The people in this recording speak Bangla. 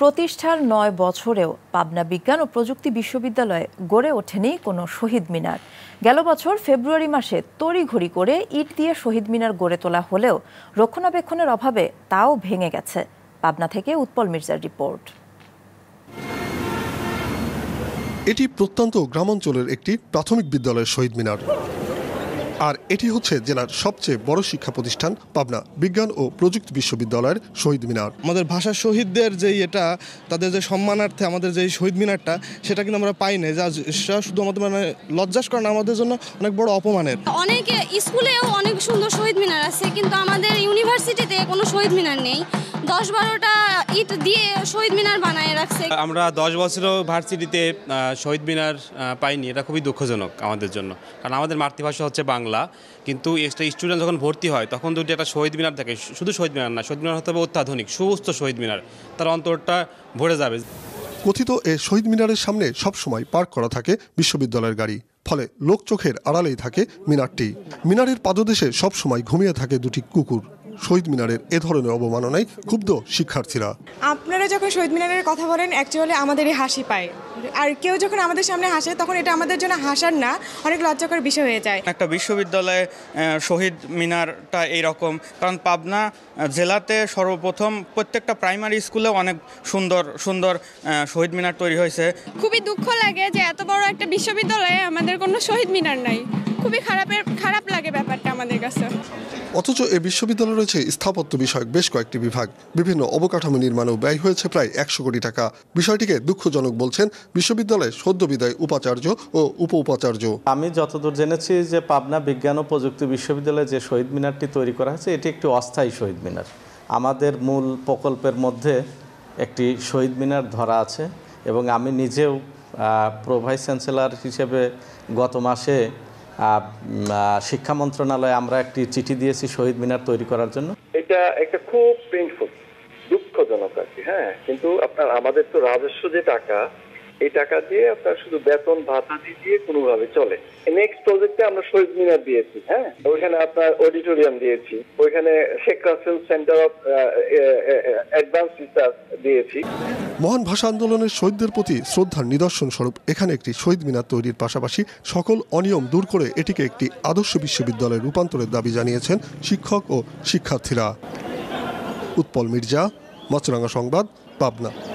প্রতিষ্ঠার নয় বছরেও পাবনা বিজ্ঞান ও প্রযুক্তি বিশ্ববিদ্যালয়ে গড়ে ওঠেনি কোনো শহীদ মিনার গেল বছর ফেব্রুয়ারি মাসে তড়িঘড়ি করে ইট দিয়ে শহীদ মিনার গড়ে তোলা হলেও রক্ষণাবেক্ষণের অভাবে তাও ভেঙে গেছে পাবনা থেকে উৎপল মির্জার রিপোর্ট এটি প্রত্যন্ত গ্রামাঞ্চলের একটি প্রাথমিক বিদ্যালয়ের শহীদ মিনার আর এটি হচ্ছে জেলার সবচেয়ে বড় শিক্ষা প্রতিষ্ঠান পাবনা বিজ্ঞান ও প্রযুক্তি বিশ্ববিদ্যালয়ের শহীদ মিনার আমাদের ভাষা শহীদদের যে এটা তাদের যে সম্মানার্থে আমাদের যে শহীদ মিনারটা সেটা কিন্তু আমরা পাই না যা শুধু আমাদের মানে লজ্জাস কারণ আমাদের জন্য অনেক বড় অপমানের অনেক স্কুলেও অনেক সুন্দর শহীদ মিনার আছে কিন্তু আমাদের ইউনিভার্সিটিতে কোনো শহীদ মিনার নেই দশ বারোটা ইট দিয়ে শহীদ মিনার বানায় রাখছে আমরা দশ বছরও ভার্সিটিতে শহীদ মিনার পাইনি এটা খুবই দুঃখজনক আমাদের জন্য কারণ আমাদের মাতৃভাষা হচ্ছে বাংলা কিন্তু এক্সট্রা স্টুডেন্ট যখন ভর্তি হয় তখন দুটি একটা শহীদ মিনার থাকে শুধু শহীদ মিনার না শহীদ মিনার হতে হবে অত্যাধুনিক সুস্থ শহীদ মিনার তার অন্তরটা ভরে যাবে কথিত এ শহীদ মিনারের সামনে সবসময় পার্ক করা থাকে বিশ্ববিদ্যালয়ের গাড়ি ফলে লোক চোখের আড়ালেই থাকে মিনারটি মিনারের পাদদেশে সবসময় ঘুমিয়ে থাকে দুটি কুকুর শহীদ মিনারের এ ধরনের অবমাননায় ক্ষুব্ধ শিক্ষার্থীরা আপনারা যখন শহীদ মিনারের কথা বলেন অ্যাকচুয়ালি আমাদেরই হাসি পায় আর কেউ যখন আমাদের সামনে হাসে তখন এটা আমাদের জন্য হাসার না অনেক লজ্জাকর বিষয় হয়ে যায় একটা বিশ্ববিদ্যালয়ে শহীদ মিনারটা এইরকম কারণ পাবনা জেলাতে সর্বপ্রথম প্রত্যেকটা প্রাইমারি স্কুলে অনেক সুন্দর সুন্দর শহীদ মিনার তৈরি হয়েছে খুবই দুঃখ লাগে যে এত বড় একটা বিশ্ববিদ্যালয়ে আমাদের কোনো শহীদ মিনার নাই খুবই খারাপের খারাপ লাগে ব্যাপার আমাদের কাছে অথচ এই বিশ্ববিদ্যালয়ে রয়েছে স্থাপত্য বিষয়ক বেশ কয়েকটি বিভাগ বিভিন্ন অবকাঠামো নির্মাণেও ব্যয় হয়েছে প্রায় একশো কোটি টাকা বিষয়টিকে দুঃখজনক বলছেন বিশ্ববিদ্যালয়ের সদ্য বিদায় উপাচার্য ও উপ উপাচার্য আমি যতদূর জেনেছি যে পাবনা বিজ্ঞান ও প্রযুক্তি বিশ্ববিদ্যালয়ে যে শহীদ মিনারটি তৈরি করা হয়েছে এটি একটি অস্থায়ী শহীদ মিনার আমাদের মূল প্রকল্পের মধ্যে একটি শহীদ মিনার ধরা আছে এবং আমি নিজেও ভাইস চ্যান্সেলার হিসেবে গত মাসে শিক্ষা মন্ত্রণালয়ে আমরা একটি চিঠি দিয়েছি শহীদ মিনার তৈরি করার জন্য এটা একটা খুব পেইনফুল দুঃখজনক আর কি হ্যাঁ কিন্তু আপনার আমাদের তো রাজস্ব যে টাকা এই টাকা দিয়ে আপনার শুধু বেতন ভাতা দিয়ে কোনোভাবে চলে নেক্সট প্রজেক্টে আমরা শহীদ মিনার দিয়েছি হ্যাঁ ওইখানে আপনার অডিটোরিয়াম দিয়েছি ওইখানে Sheikh Russel centre of advance research দিয়েছি মহান ভাষা আন্দোলনের শহীদদের প্রতি শ্রদ্ধার নিদর্শন স্বরূপ এখানে একটি শহীদ মিনার তৈরির পাশাপাশি সকল অনিয়ম দূর করে এটিকে একটি আদর্শ বিশ্ববিদ্যালয়ে রূপান্তরের দাবি জানিয়েছেন শিক্ষক ও শিক্ষার্থীরা উৎপল মির্জা মচরাঙ্গা সংবাদ পাবনা